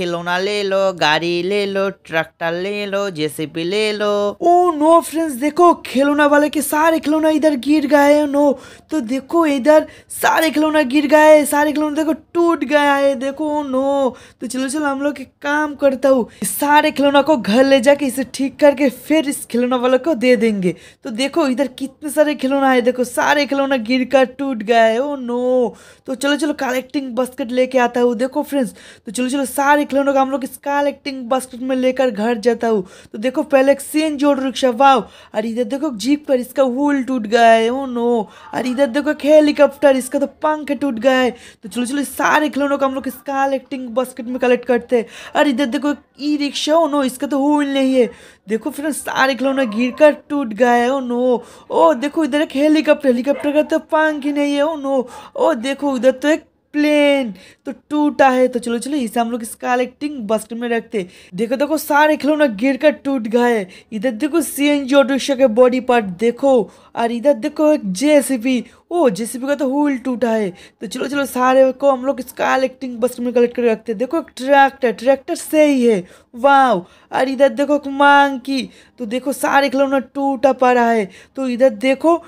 खिलौना ले लो गाड़ी ले लो ट्रैक्टर ले लो जेसीबी ले लो ओ नो फ्रेंड्स देखो खिलौना वाले के सारे खिलौना इधर गिर गए नो तो देखो इधर सारे खिलौना गिर गए सारे खिलौना देखो टूट गया है देखो नो तो चलो चलो हम लोग काम करता हूँ सारे खिलौना को घर ले जाके इसे ठीक करके फिर इस खिलौना वाले को दे देंगे तो देखो इधर कितने सारे खिलौना है देखो सारे खिलौना गिर कर टूट गए ओ नो तो चलो चलो कलेक्टिंग बस्केट लेके आता हूँ देखो फ्रेंड्स तो चलो चलो सारे खिलौनों को हम लोग स्काल एक्टिंग बास्केट में लेकर घर जाता हूँ तो देखो पहले एक एक्सचेंज जोड़ रिक्शा वाव और इधर देखो जीप पर इसका व्हील टूट गया है ओ नो और इधर देखो एक हेलीकॉप्टर इसका तो पंख टूट गया है तो चलो चलो सारे खिलौनों को हम लोग स्काल एक्टिंग बास्केट में कलेक्ट करते हैं और इधर देखो ई रिक्शा ओ नो इसका तो व्हील नहीं है देखो फिर सारे खिलौना गिर कर टूट गए ओ नो ओ देखो इधर एक हेलीकॉप्टर हेलीकॉप्टर का तो पंख ही नहीं है ओ नो ओ देखो इधर तो एक प्लेन तो टूटा है तो चलो चलो इसे हम लोग कलेक्टिंग बस्ट में रखते देखो देखो सारे खिलौना गिर कर टूट गए इधर देखो C N G auto rickshaw के बॉडी पार्ट देखो और इधर देखो एक जे ओ जे का तो व्हील टूटा है तो चलो चलो सारे को हम लोग कलेक्टिंग बस्ट में कलेक्ट कर रखते देखो एक ट्रैक्टर ट्रैक्टर सही है वाव और इधर देखो एक मांग की तो देखो सारे खिलौना टूटा पड़ा है तो इधर देखो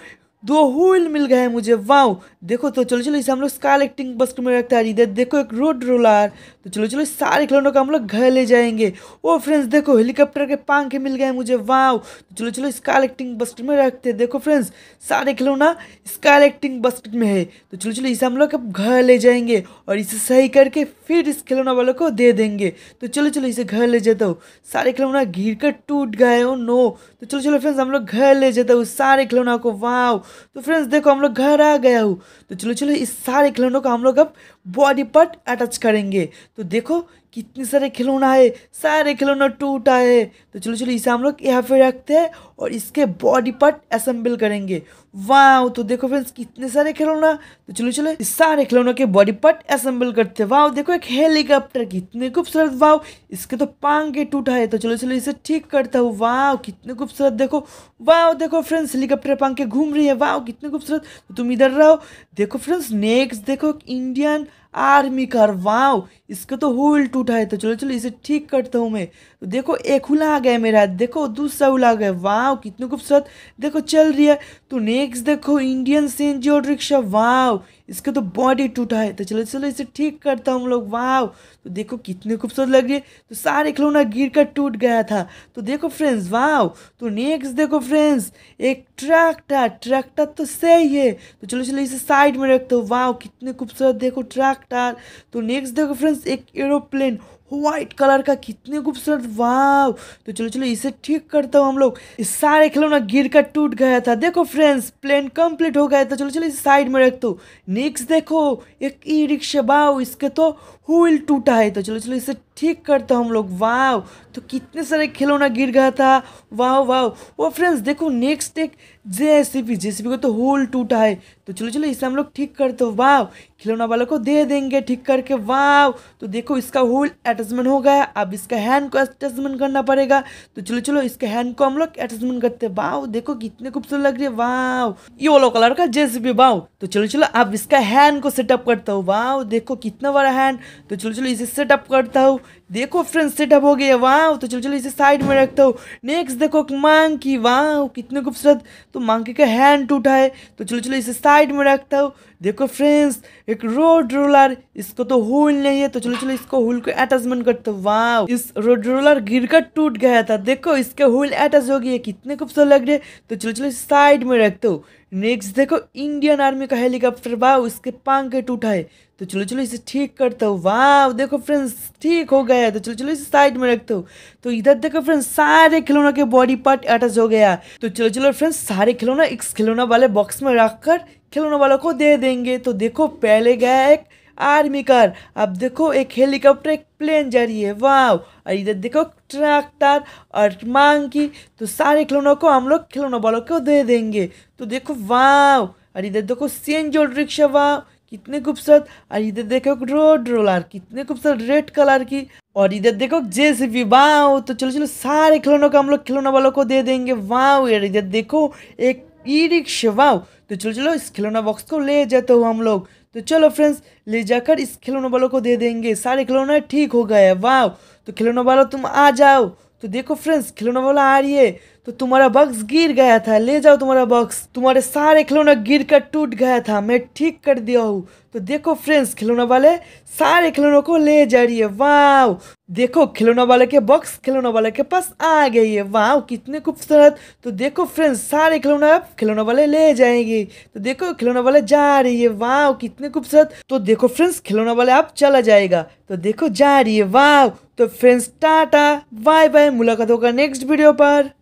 दो हुईल मिल गए मुझे वाओ देखो तो चलो चलो इसे हम लोग स्कार एक्टिंग बस में रखते हैं इधर देखो एक रोड रोलर तो चलो चलो सारे खिलौनों को हम लोग घर ले जाएंगे ओ फ्रेंड्स देखो हेलीकॉप्टर के पंख मिल गए मुझे वाव तो चलो चलो स्कारलेक्टिंग बस्केट में रखते हैं देखो फ्रेंड्स सारे खिलौना स्कारलेक्टिंग बस्केट में है तो चलो चलो इसे हम लोग अब घर ले जाएंगे और इसे सही करके फिर इस खिलौना वालों को दे देंगे तो चलो चलो इसे घर ले जाता हूँ सारे खिलौना घिर कर टूट गए हो नो oh तो चलो चलो फ्रेंड्स हम लोग घर ले जाता हूँ सारे खिलौना को वाव तो फ्रेंड्स देखो हम लोग घर आ गया हूँ तो चलो चलो इस सारे खिलौनों को हम लोग अब बॉडी पार्ट अटैच करेंगे तो देखो कितने सारे खिलौना है सारे खिलौना टूटा है तो चलो चलो इसे हम लोग यहाँ पे रखते हैं और इसके बॉडी पार्ट असेंबल करेंगे वाह तो देखो फ्रेंड्स कितने सारे खिलौना तो चलो चलो इस सारे खिलौनों के बॉडी पार्ट असेंबल करते हैं वाह देखो एक हेलीकॉप्टर कितने खूबसूरत वाह इसके तो पांग टूटा है तो चलो चलो इसे ठीक करता हूँ वाह कितने खूबसूरत देखो वाह देखो फ्रेंड्स हेलीकॉप्टर पांग घूम रही है वाह कितने खूबसूरत तो तुम इधर रहो देखो फ्रेंड्स नेक्स्ट देखो इंडियन आर्मी कार वाह इसके तो हुई टूट उठाए तो चलो चलो इसे ठीक करता हूँ मैं तो देखो एक हुला आ गया मेरा देखो दूसरा हुला आ गया वाह कितनी खूबसूरत देखो चल रही है तो नेक्स्ट देखो इंडियन सेंजियो रिक्शा वाह इसके तो बॉडी टूटा है तो चलो चलो इसे ठीक करता हूँ हम लोग वाह तो देखो कितने खूबसूरत लग रही है तो सारे खिलौना गिर कर टूट गया था तो देखो फ्रेंड्स वाह तो नेक्स्ट देखो फ्रेंड्स एक ट्रैक्टर ट्रैक्टर तो सही है तो चलो चलो इसे साइड में रखते हो वाह कितने खूबसूरत देखो ट्रैक्टर तो नेक्स्ट देखो फ्रेंड्स एक एरोप्लेन व्हाइट कलर का कितने खूबसूरत वाव तो चलो चलो इसे ठीक करता हूँ हम लोग सारे खिलौना गिर कर टूट गया था देखो फ्रेंड्स प्लेन कंप्लीट हो गया था चलो चलो इसे साइड में रख दो नेक्स्ट देखो एक ई रिक्शा बाव इसके तो व्हील टूटा है तो चलो चलो इसे ठीक करता हम लोग वाह तो कितने सारे खिलौना गिर गया था वाह वाह वो फ्रेंड्स देखो नेक्स्ट एक जेसीबी जेसीबी को तो होल टूटा है तो चलो चलो इसे हम लोग ठीक करते वाह खिलौना वालों को दे देंगे ठीक करके वाह तो देखो इसका होल अटैचमेंट हो गया अब इसका हैंड को अटैचमेंट करना पड़ेगा तो चलो चलो इसके हैंड को हम लोग अटैचमेंट करते वाह देखो कितने खूबसूरत लग रही है वाह येलो कलर का जेसीबी वाह तो चलो चलो अब इसका हैंड को सेटअप करता हूँ वाह देखो कितना बड़ा हैंड तो चलो चलो इसे सेटअप करता हूँ देखो फ्रेंड सेटअप हो गया वाह तो चलो चलो इसे साइड में रखता हूँ नेक्स्ट देखो मांग की वाह कितने खूबसूरत तो मांग का हैंड टूटा है तो चलो चलो इसे साइड में रखता हूँ देखो फ्रेंड्स एक रोड रोलर इसको तो हुल नहीं है तो चलो चलो इसको हुल को अटैचमेंट करते वाव इस रोड रोलर गिरकर टूट गया था देखो इसके हुल अटैच हो गई है कितने खूबसूरत लग रहे तो चलो चलो साइड में रखते हो नेक्स्ट देखो इंडियन आर्मी का हेलीकॉप्टर वाव इसके पंख टूटा है तो चलो चलो इसे ठीक करते हो वाह देखो फ्रेंड्स ठीक हो गया है तो चलो चलो इसे साइड में रखते हो तो इधर देखो फ्रेंड्स सारे खिलौनों के बॉडी पार्ट अटैच हो गया तो चलो चलो फ्रेंड्स सारे खिलौना इस खिलौना वाले बॉक्स में रखकर खिलौने वालों को दे देंगे तो देखो पहले गया एक आर्मी कार अब देखो एक हेलीकॉप्टर एक प्लेन जा रही है वाव और इधर देखो ट्रैक्टर और मांग की तो सारे खिलौनों को हम लोग खिलौने वालों को दे देंगे तो देखो वाव और इधर देखो जोल रिक्शा वाव कितने खूबसूरत और इधर देखो रोड रोलर कितने खूबसूरत रेड कलर की और इधर देखो जेसीबी वाओ तो चलो चलो सारे खिलौनों को हम लोग खिलौने वालों को दे देंगे वाओ यार इधर देखो एक तो चलो चलो इस खिलौना बॉक्स को ले जाते हो हम लोग तो चलो फ्रेंड्स ले जाकर इस खिलौने वालों को दे देंगे सारे खिलौना ठीक हो गए वाह तो खिलौने वाला तुम आ जाओ तो देखो फ्रेंड्स खिलौना वाला आ रही है तो तुम्हारा बॉक्स गिर गया था ले जाओ तुम्हारा बॉक्स तुम्हारे सारे खिलौना गिर कर टूट गया था मैं ठीक कर दिया हूँ तो देखो फ्रेंड्स खिलौना वाले सारे खिलौनों को ले जा रही है वाओ देखो खिलौना वाले के बॉक्स खिलौना वाले के पास आ गई है वाह कितने खूबसूरत तो देखो फ्रेंड्स सारे खिलौना अब खिलौना वाले ले जाएंगे तो देखो खिलौना वाले जा रही है वाह कितने खूबसूरत तो देखो फ्रेंड्स खिलौना वाले अब चला जाएगा तो देखो जा रही है वाह तो फ्रेंड्स टाटा बाय बाय मुलाकात होगा नेक्स्ट वीडियो पर